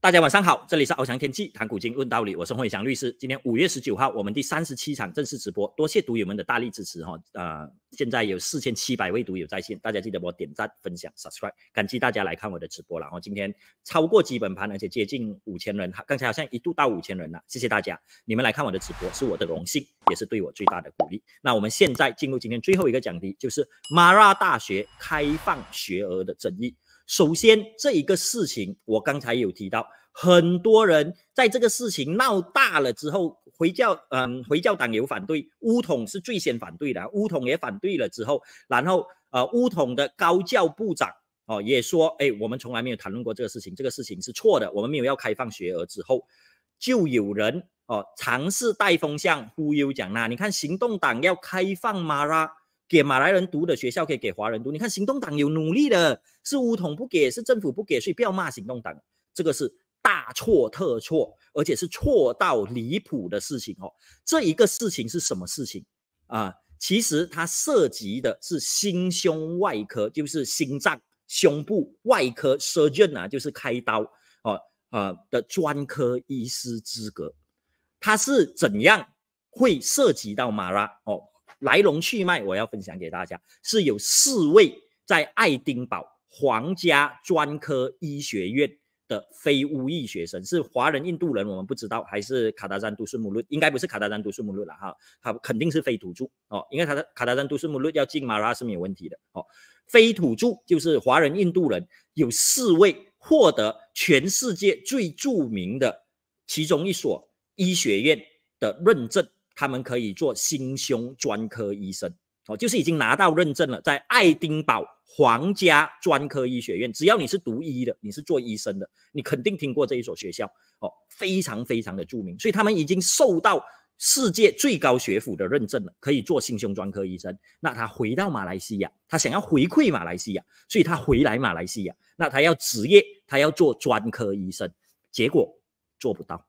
大家晚上好，这里是翱翔天际谈古今问道理，我是霍翔律师。今天五月十九号，我们第三十七场正式直播，多谢读友们的大力支持哈。呃，现在有四千七百位读友在线，大家记得给我点赞、分享、subscribe。感谢大家来看我的直播了。哦、今天超过基本盘，而且接近五千人，刚才好像一度到五千人了。谢谢大家，你们来看我的直播是我的荣幸，也是对我最大的鼓励。那我们现在进入今天最后一个讲题，就是马拉大学开放学额的争议。首先，这一个事情，我刚才有提到，很多人在这个事情闹大了之后，回教，嗯，回教党有反对，乌统是最先反对的，乌统也反对了之后，然后，呃，乌统的高教部长，哦，也说，哎，我们从来没有谈论过这个事情，这个事情是错的，我们没有要开放学额之后，就有人哦，尝试带风向忽悠讲，那你看行动党要开放马拉。给马来人读的学校可以给华人读，你看行动党有努力的，是巫统不给，是政府不给，所以不要骂行动党，这个是大错特错，而且是错到离谱的事情哦。这一个事情是什么事情啊？其实它涉及的是心胸外科，就是心脏、胸部外科，surgery 啊，就是开刀哦，呃的专科医师资格，它是怎样会涉及到马拉哦？来龙去脉，我要分享给大家。是有四位在爱丁堡皇家专科医学院的非乌裔学生，是华人印度人，我们不知道还是卡达山都顺穆勒，应该不是卡达山都顺穆勒了哈，他肯定是非土著哦，因为他的卡达山都顺穆勒要进马拉是没有问题的哦，非土著就是华人印度人，有四位获得全世界最著名的其中一所医学院的认证。他们可以做心胸专科医生哦，就是已经拿到认证了，在爱丁堡皇家专科医学院。只要你是读医的，你是做医生的，你肯定听过这一所学校哦，非常非常的著名。所以他们已经受到世界最高学府的认证了，可以做心胸专科医生。那他回到马来西亚，他想要回馈马来西亚，所以他回来马来西亚，那他要职业，他要做专科医生，结果做不到，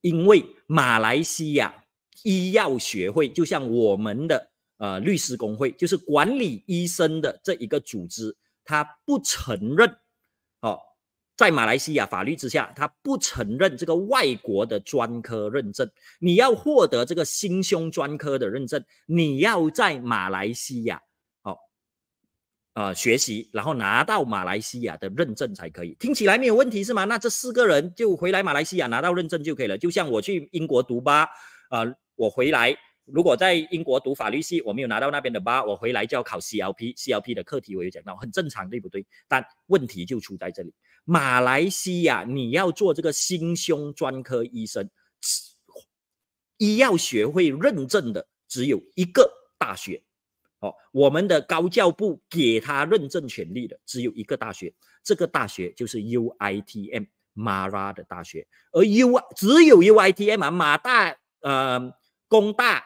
因为马来西亚。医药学会就像我们的呃律师工会，就是管理医生的这一个组织，他不承认哦，在马来西亚法律之下，他不承认这个外国的专科认证。你要获得这个心胸专科的认证，你要在马来西亚哦，呃学习，然后拿到马来西亚的认证才可以。听起来没有问题是吗？那这四个人就回来马来西亚拿到认证就可以了。就像我去英国读吧，啊。我回来，如果在英国读法律系，我没有拿到那边的八，我回来就要考 CLP，CLP 的课题我有讲到，很正常，对不对？但问题就出在这里，马来西亚你要做这个心胸专科医生，医药学会认证的只有一个大学，哦，我们的高教部给他认证权利的只有一个大学，这个大学就是 U I T M 马拉的大学，而 U 只有 U I T M 马大，呃。工大，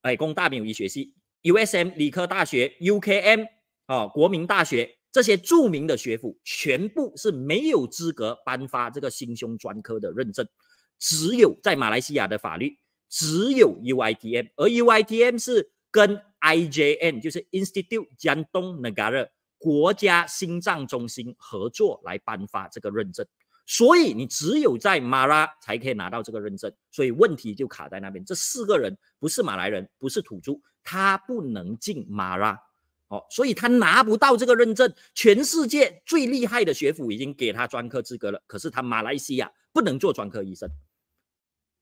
哎，工大没有医学系，USM 理科大学，UKM 哦，国民大学这些著名的学府，全部是没有资格颁发这个心胸专科的认证，只有在马来西亚的法律，只有 UITM，而 UITM 是跟 IJN，就是 Institute 江东 Negara 国家心脏中心合作来颁发这个认证。所以你只有在马拉才可以拿到这个认证，所以问题就卡在那边。这四个人不是马来人，不是土著，他不能进马拉，哦，所以他拿不到这个认证。全世界最厉害的学府已经给他专科资格了，可是他马来西亚不能做专科医生。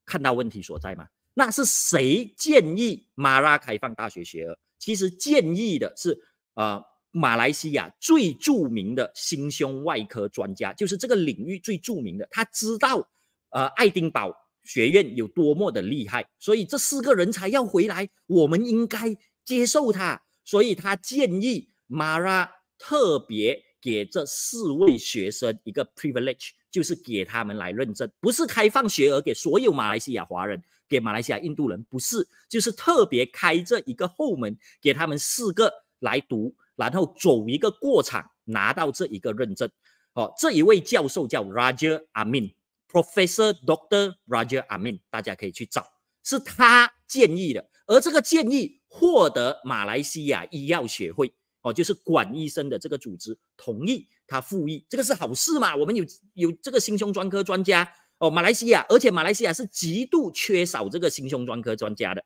看到问题所在吗？那是谁建议马拉开放大学学额？其实建议的是啊。马来西亚最著名的心胸外科专家，就是这个领域最著名的。他知道，呃，爱丁堡学院有多么的厉害，所以这四个人才要回来，我们应该接受他。所以他建议马拉特别给这四位学生一个 privilege，就是给他们来认证，不是开放学而给所有马来西亚华人，给马来西亚印度人，不是，就是特别开这一个后门，给他们四个来读。然后走一个过场，拿到这一个认证。哦，这一位教授叫 Roger Amin，Professor Doctor Roger Amin，大家可以去找，是他建议的。而这个建议获得马来西亚医药学会，哦，就是管医生的这个组织同意他复议，这个是好事嘛？我们有有这个心胸专科专家，哦，马来西亚，而且马来西亚是极度缺少这个心胸专科专家的，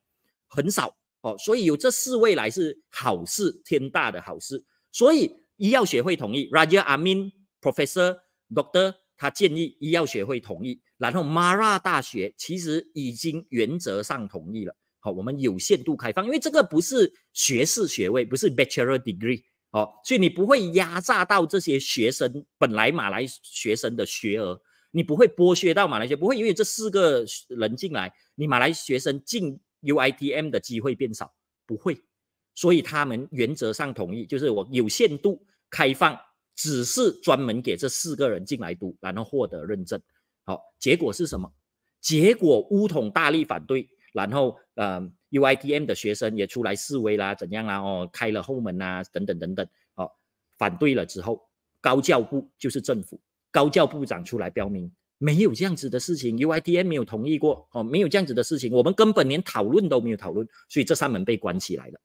很少。哦，所以有这四位来是好事，天大的好事。所以医药学会同意 r a j a Amin Professor Doctor，他建议医药学会同意。然后马 a 大学其实已经原则上同意了。好，我们有限度开放，因为这个不是学士学位，不是 Bachelor Degree。哦，所以你不会压榨到这些学生本来马来学生的学额，你不会剥削到马来学，不会因为这四个人进来，你马来学生进。UITM 的机会变少，不会，所以他们原则上同意，就是我有限度开放，只是专门给这四个人进来读，然后获得认证。好，结果是什么？结果乌统大力反对，然后呃，UITM 的学生也出来示威啦，怎样啦？哦，开了后门啊，等等等等。哦，反对了之后，高教部就是政府，高教部长出来标明。没有这样子的事情，UITM 没有同意过哦，没有这样子的事情，我们根本连讨论都没有讨论，所以这扇门被关起来了，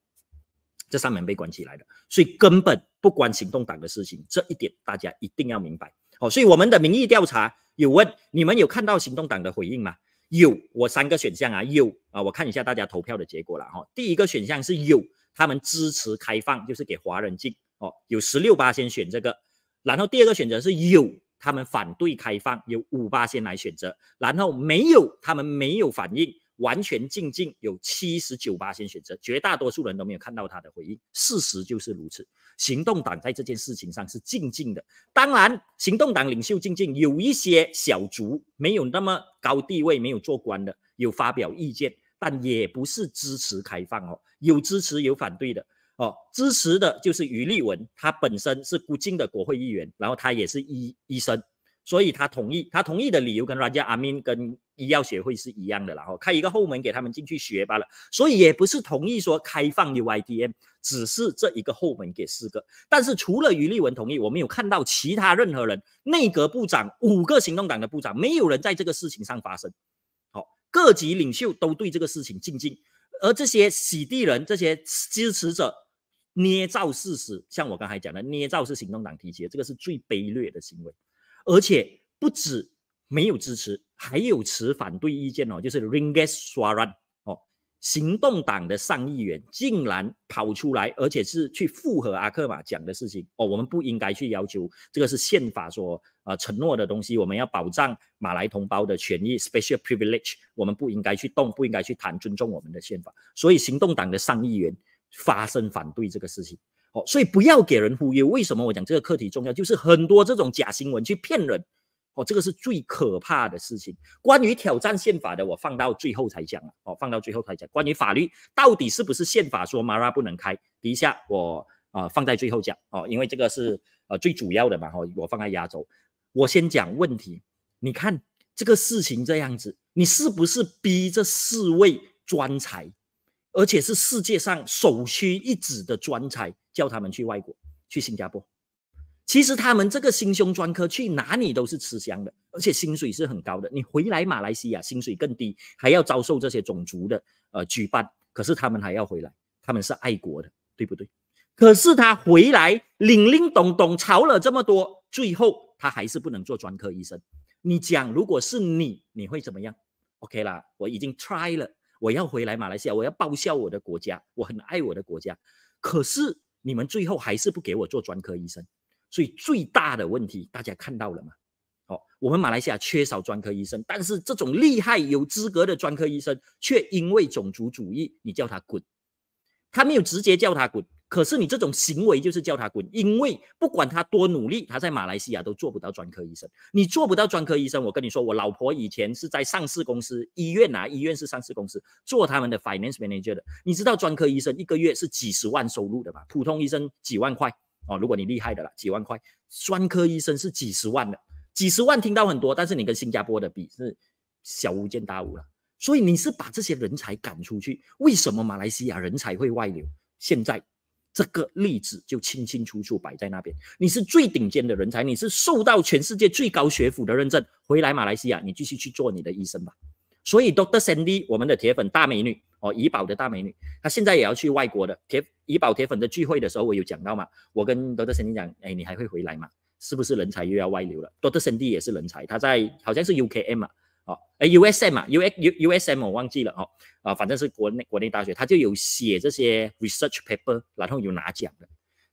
这扇门被关起来了，所以根本不关行动党的事情，这一点大家一定要明白哦。所以我们的民意调查有问你们有看到行动党的回应吗？有，我三个选项啊，有啊，我看一下大家投票的结果了哈。第一个选项是有他们支持开放，就是给华人进哦，有十六八先选这个，然后第二个选择是有。他们反对开放，有五八先来选择，然后没有，他们没有反应，完全静静，有七十九八先选择，绝大多数人都没有看到他的回应，事实就是如此。行动党在这件事情上是静静的，当然，行动党领袖静静有一些小卒，没有那么高地位，没有做官的，有发表意见，但也不是支持开放哦，有支持，有反对的。哦，支持的就是余立文，他本身是不进的国会议员，然后他也是医医生，所以他同意，他同意的理由跟 r a j a a m i n 跟医药协会是一样的啦，开一个后门给他们进去学罢了，所以也不是同意说开放 UITM，只是这一个后门给四个。但是除了余立文同意，我没有看到其他任何人，内阁部长五个行动党的部长，没有人在这个事情上发生。好，各级领袖都对这个事情静静，而这些洗地人，这些支持者。捏造事实，像我刚才讲的，捏造是行动党提起的，这个是最卑劣的行为，而且不止没有支持，还有持反对意见哦，就是 Ringas Sharan 哦，行动党的上议员竟然跑出来，而且是去附和阿克玛讲的事情哦，我们不应该去要求，这个是宪法所呃承诺的东西，我们要保障马来同胞的权益，special privilege，我们不应该去动，不应该去谈，尊重我们的宪法，所以行动党的上议员。发生反对这个事情，哦，所以不要给人忽悠。为什么我讲这个课题重要？就是很多这种假新闻去骗人，哦，这个是最可怕的事情。关于挑战宪法的，我放到最后才讲啊，哦，放到最后才讲。关于法律到底是不是宪法说马拉不能开，底下我啊放在最后讲哦，因为这个是呃最主要的嘛，哦，我放在压轴。我先讲问题，你看这个事情这样子，你是不是逼这四位专才？而且是世界上首屈一指的专才，叫他们去外国，去新加坡。其实他们这个心胸专科去哪里都是吃香的，而且薪水是很高的。你回来马来西亚，薪水更低，还要遭受这些种族的呃举办，可是他们还要回来，他们是爱国的，对不对？可是他回来，领领懂懂吵了这么多，最后他还是不能做专科医生。你讲，如果是你，你会怎么样？OK 啦，我已经 try 了。我要回来马来西亚，我要报效我的国家，我很爱我的国家。可是你们最后还是不给我做专科医生，所以最大的问题大家看到了吗？哦，我们马来西亚缺少专科医生，但是这种厉害有资格的专科医生，却因为种族主义，你叫他滚，他没有直接叫他滚。可是你这种行为就是叫他滚，因为不管他多努力，他在马来西亚都做不到专科医生。你做不到专科医生，我跟你说，我老婆以前是在上市公司医院啊，医院是上市公司做他们的 finance manager 的。你知道专科医生一个月是几十万收入的吧？普通医生几万块哦，如果你厉害的了，几万块，专科医生是几十万的，几十万听到很多，但是你跟新加坡的比是小巫见大巫了。所以你是把这些人才赶出去，为什么马来西亚人才会外流？现在。这个例子就清清楚楚摆在那边，你是最顶尖的人才，你是受到全世界最高学府的认证，回来马来西亚，你继续去做你的医生吧。所以 Doctor s a n d y 我们的铁粉大美女哦，怡宝的大美女，她现在也要去外国的铁怡宝铁粉的聚会的时候，我有讲到嘛，我跟 Doctor s a n d y 讲，哎，你还会回来吗？是不是人才又要外流了？Doctor s a n d y 也是人才，他在好像是 UKM 啊。哦，哎，USM 嘛，U U USM 我忘记了哦，啊，反正是国内国内大学，他就有写这些 research paper，然后有拿奖的。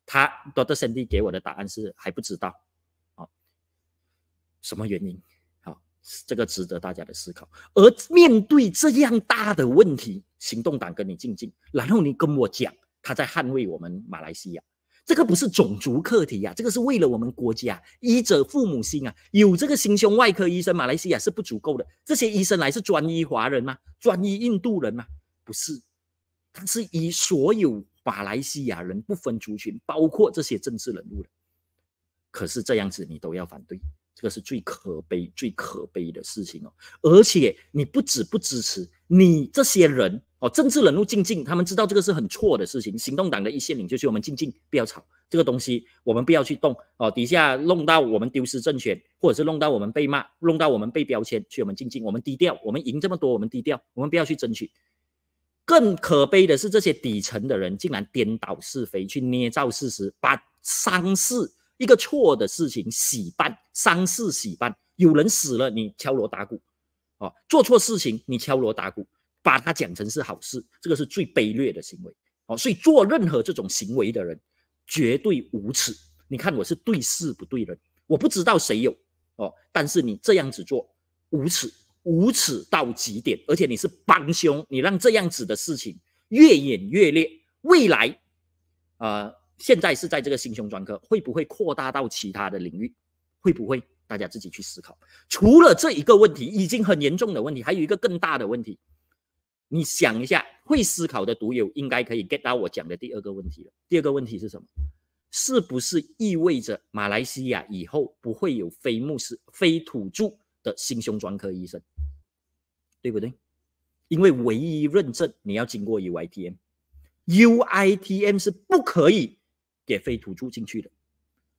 他 Doctor s a n d y 给我的答案是还不知道，哦，什么原因？哦，这个值得大家的思考。而面对这样大的问题，行动党跟你静静，然后你跟我讲，他在捍卫我们马来西亚。这个不是种族课题呀，这个是为了我们国家，医者父母心啊，有这个心胸，外科医生马来西亚是不足够的，这些医生来是专医华人吗？专医印度人吗？不是，他是以所有马来西亚人，不分族群，包括这些政治人物的。可是这样子你都要反对。这个是最可悲、最可悲的事情哦！而且你不止不支持你这些人哦，政治人物静静，他们知道这个是很错的事情。行动党的一线领袖，我们静静不要吵这个东西，我们不要去动哦，底下弄到我们丢失政权，或者是弄到我们被骂，弄到我们被标签，去我们静静，我们低调，我们赢这么多，我们低调，我们不要去争取。更可悲的是，这些底层的人竟然颠倒是非，去捏造事实，把伤势。一个错的事情喜办，丧事喜办，有人死了你敲锣打鼓，哦，做错事情你敲锣打鼓，把它讲成是好事，这个是最卑劣的行为，哦，所以做任何这种行为的人绝对无耻。你看我是对事不对人，我不知道谁有，哦，但是你这样子做无耻，无耻到极点，而且你是帮凶，你让这样子的事情越演越烈，未来，呃。现在是在这个心胸专科，会不会扩大到其他的领域？会不会？大家自己去思考。除了这一个问题，已经很严重的问题，还有一个更大的问题。你想一下，会思考的读友应该可以 get 到我讲的第二个问题了。第二个问题是什么？是不是意味着马来西亚以后不会有非穆斯非土著的心胸专科医生，对不对？因为唯一认证你要经过 UITM，UITM 是不可以。给非土著进去的，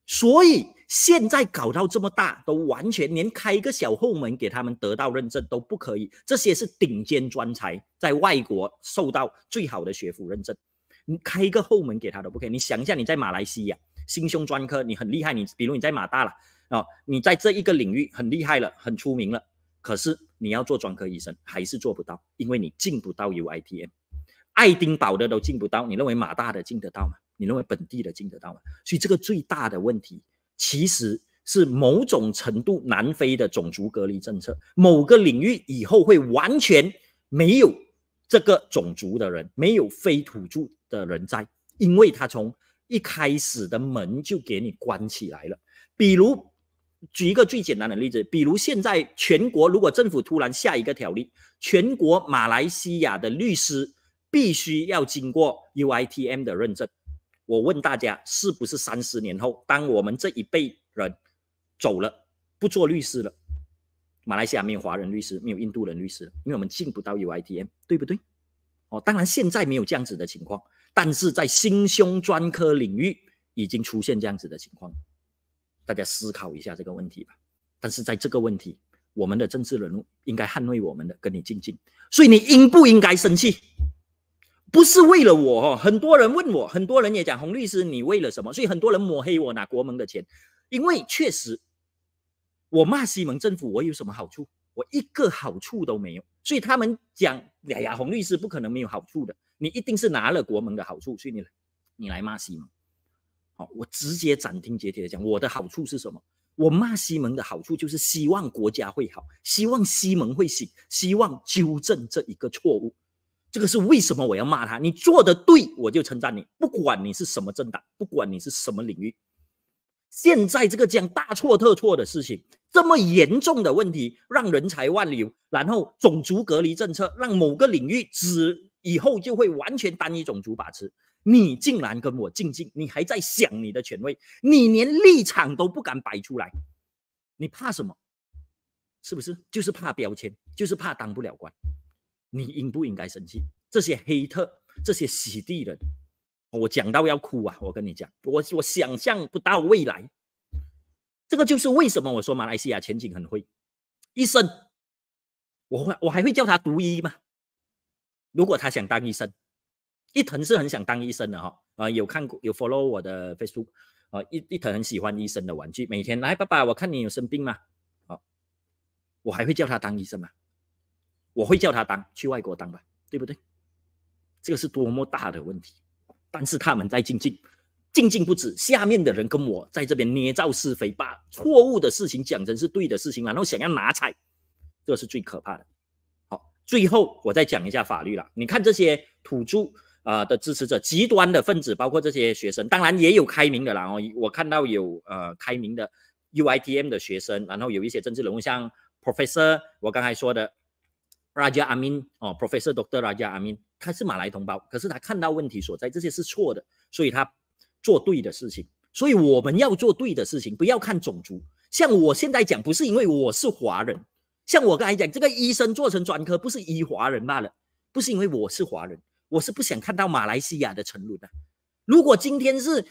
所以现在搞到这么大，都完全连开一个小后门给他们得到认证都不可以。这些是顶尖专才，在外国受到最好的学府认证，你开一个后门给他都不可以。你想一下，你在马来西亚心胸专科，你很厉害，你比如你在马大了啊，你在这一个领域很厉害了，很出名了，可是你要做专科医生还是做不到，因为你进不到 UITM，爱丁堡的都进不到，你认为马大的进得到吗？你认为本地的进得到吗？所以这个最大的问题，其实是某种程度南非的种族隔离政策，某个领域以后会完全没有这个种族的人，没有非土著的人在，因为他从一开始的门就给你关起来了。比如举一个最简单的例子，比如现在全国如果政府突然下一个条例，全国马来西亚的律师必须要经过 U I T M 的认证。我问大家，是不是三十年后，当我们这一辈人走了，不做律师了，马来西亚没有华人律师，没有印度人律师，因为我们进不到 UITM，对不对？哦，当然现在没有这样子的情况，但是在心胸专科领域已经出现这样子的情况，大家思考一下这个问题吧。但是在这个问题，我们的政治人物应该捍卫我们的，跟你竞争，所以你应不应该生气？不是为了我，哦。很多人问我，很多人也讲，洪律师，你为了什么？所以很多人抹黑我拿国盟的钱，因为确实，我骂西盟政府，我有什么好处？我一个好处都没有。所以他们讲，哎呀，洪律师不可能没有好处的，你一定是拿了国盟的好处，所以你，你来骂西盟。好，我直接斩钉截铁的讲，我的好处是什么？我骂西盟的好处就是希望国家会好，希望西盟会醒，希望纠正这一个错误。这个是为什么我要骂他？你做的对，我就称赞你。不管你是什么政党，不管你是什么领域，现在这个讲大错特错的事情，这么严重的问题，让人才外流，然后种族隔离政策，让某个领域只以后就会完全单一种族把持。你竟然跟我进进，你还在想你的权威，你连立场都不敢摆出来，你怕什么？是不是？就是怕标签，就是怕当不了官。你应不应该生气？这些黑特，这些洗地人，我讲到要哭啊！我跟你讲，我我想象不到未来，这个就是为什么我说马来西亚前景很灰。医生，我会我还会叫他读医吗？如果他想当医生，伊藤是很想当医生的哈啊！有看过有 follow 我的 Facebook 啊，伊伊藤很喜欢医生的玩具，每天来爸爸，我看你有生病吗？好，我还会叫他当医生吗？我会叫他当去外国当吧，对不对？这个是多么大的问题！但是他们在静静，静静不止，下面的人跟我在这边捏造是非，把错误的事情讲成是对的事情然后想要拿彩，这是最可怕的。好，最后我再讲一下法律了。你看这些土著啊的支持者，极端的分子，包括这些学生，当然也有开明的啦。哦，我看到有呃开明的 U I T M 的学生，然后有一些政治人物，像 Professor，我刚才说的。Raja Amin 哦，Professor Doctor Amin，他是马来同胞，可是他看到问题所在，这些是错的，所以他做对的事情，所以我们要做对的事情，不要看种族。像我现在讲，不是因为我是华人，像我刚才讲，这个医生做成专科，不是医华人罢了，不是因为我是华人，我是不想看到马来西亚的沉沦的。如果今天是。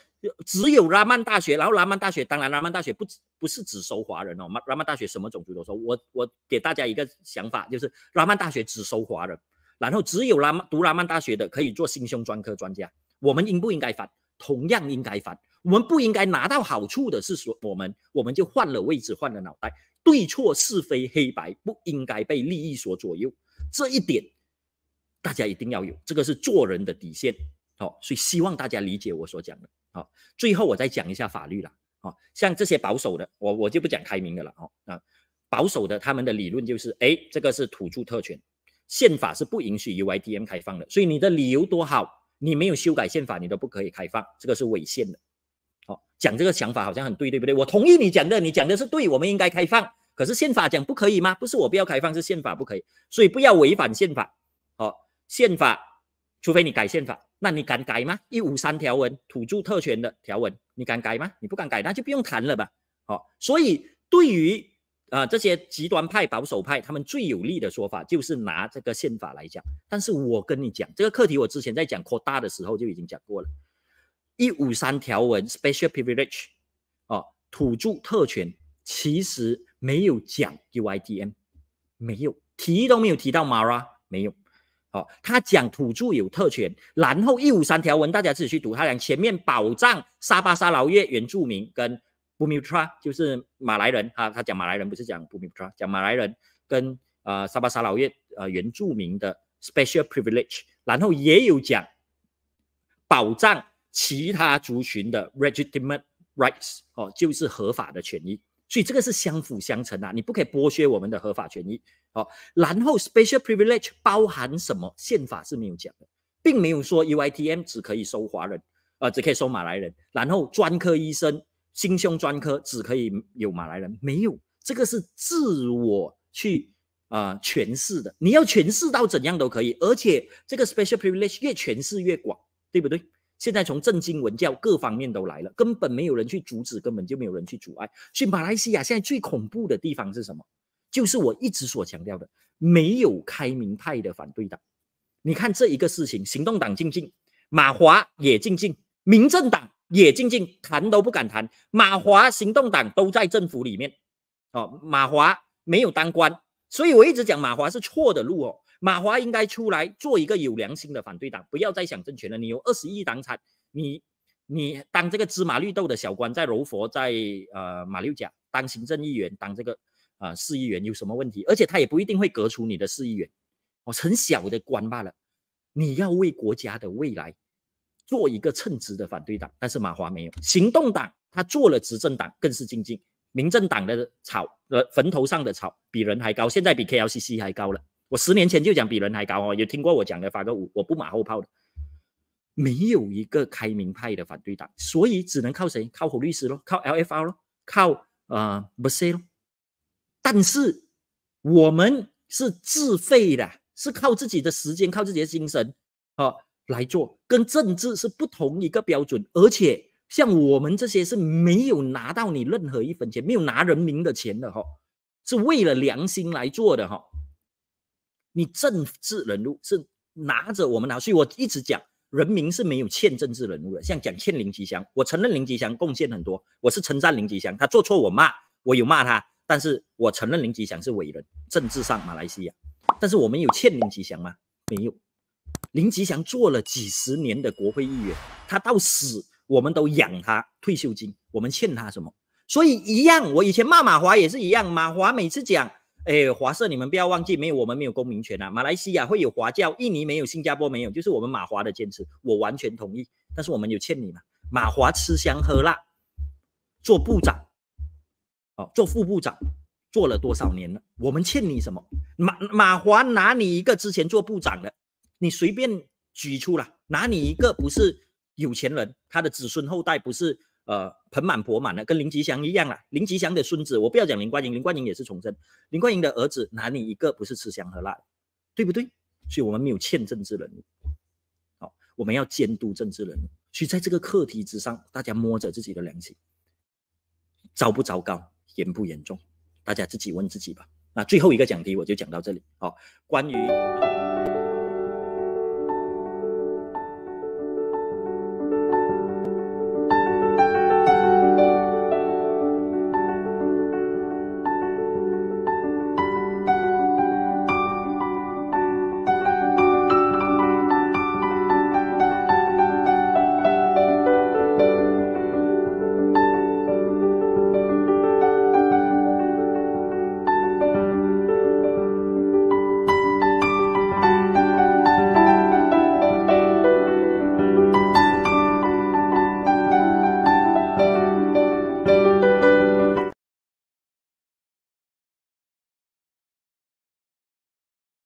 只有拉曼大学，然后拉曼大学当然，拉曼大学不不是只收华人哦，拉曼大学什么种族都收。我我给大家一个想法，就是拉曼大学只收华人，然后只有拉曼读拉曼大学的可以做心胸专科专家。我们应不应该反？同样应该反。我们不应该拿到好处的是说我们我们就换了位置换了脑袋，对错是非黑白不应该被利益所左右。这一点大家一定要有，这个是做人的底线。好，所以希望大家理解我所讲的。好，最后我再讲一下法律了。哦，像这些保守的，我我就不讲开明的了。哦，啊，保守的他们的理论就是，哎，这个是土著特权，宪法是不允许 U I D M 开放的。所以你的理由多好，你没有修改宪法，你都不可以开放，这个是违宪的。哦，讲这个想法好像很对，对不对？我同意你讲的，你讲的是对，我们应该开放。可是宪法讲不可以吗？不是我不要开放，是宪法不可以，所以不要违反宪法。哦，宪法，除非你改宪法。那你敢改吗？一五三条文，土著特权的条文，你敢改吗？你不敢改，那就不用谈了吧。好，所以对于啊这些极端派、保守派，他们最有利的说法就是拿这个宪法来讲。但是我跟你讲，这个课题我之前在讲扩大的时候就已经讲过了。一五三条文，special privilege，哦，土著特权其实没有讲 U I D M，没有提都没有提到 Mara，没有。哦，他讲土著有特权，然后一五三条文，大家自己去读。他讲前面保障沙巴沙劳越原住民跟布米特拉，就是马来人。啊，他讲马来人不是讲布米特拉，讲马来人跟呃沙巴沙劳越呃原住民的 special privilege，然后也有讲保障其他族群的 regitimate rights，哦，就是合法的权益。所以这个是相辅相成啊，你不可以剥削我们的合法权益，好，然后 special privilege 包含什么？宪法是没有讲的，并没有说 U I T M 只可以收华人，呃，只可以收马来人，然后专科医生心胸专科只可以有马来人，没有，这个是自我去啊诠释的，你要诠释到怎样都可以，而且这个 special privilege 越诠释越广，对不对？现在从政经文教各方面都来了，根本没有人去阻止，根本就没有人去阻碍。所以马来西亚现在最恐怖的地方是什么？就是我一直所强调的，没有开明派的反对党。你看这一个事情，行动党进进，马华也进进，民政党也进进，谈都不敢谈。马华、行动党都在政府里面，哦，马华没有当官，所以我一直讲马华是错的路哦。马华应该出来做一个有良心的反对党，不要再想政权了。你有二十亿党产，你你当这个芝麻绿豆的小官，在柔佛，在呃马六甲当行政议员，当这个啊市议员有什么问题？而且他也不一定会革除你的市议员，哦，很小的官罢了。你要为国家的未来做一个称职的反对党，但是马华没有。行动党他做了执政党，更是精进。民政党的草呃坟头上的草比人还高，现在比 K L C C 还高了。我十年前就讲比人还高哦，有听过我讲的发个五，我不马后炮的，没有一个开明派的反对党，所以只能靠谁？靠胡律师咯，靠 l f r 咯，靠啊不塞咯。但是我们是自费的，是靠自己的时间，靠自己的精神啊来做，跟政治是不同一个标准。而且像我们这些是没有拿到你任何一分钱，没有拿人民的钱的哈，是为了良心来做的哈。你政治人物是拿着我们拿去，我一直讲，人民是没有欠政治人物的。像讲欠林吉祥，我承认林吉祥贡献很多，我是称赞林吉祥，他做错我骂，我有骂他，但是我承认林吉祥是伟人，政治上马来西亚。但是我们有欠林吉祥吗？没有。林吉祥做了几十年的国会议员，他到死我们都养他退休金，我们欠他什么？所以一样，我以前骂马华也是一样，马华每次讲。哎，华社，你们不要忘记，没有我们没有公民权啊！马来西亚会有华教，印尼没有，新加坡没有，就是我们马华的坚持，我完全同意。但是我们有欠你嘛？马华吃香喝辣，做部长，哦，做副部长，做了多少年了？我们欠你什么？马马华拿你一个之前做部长的，你随便举出来，拿你一个不是有钱人，他的子孙后代不是。呃，盆满钵满了，跟林吉祥一样了。林吉祥的孙子，我不要讲林冠英，林冠英也是重生。林冠英的儿子哪里一个不是吃香喝辣，对不对？所以，我们没有欠政治人。好，我们要监督政治人。所以，在这个课题之上，大家摸着自己的良心，糟不糟糕，严不严重，大家自己问自己吧。那最后一个讲题，我就讲到这里。好，关于。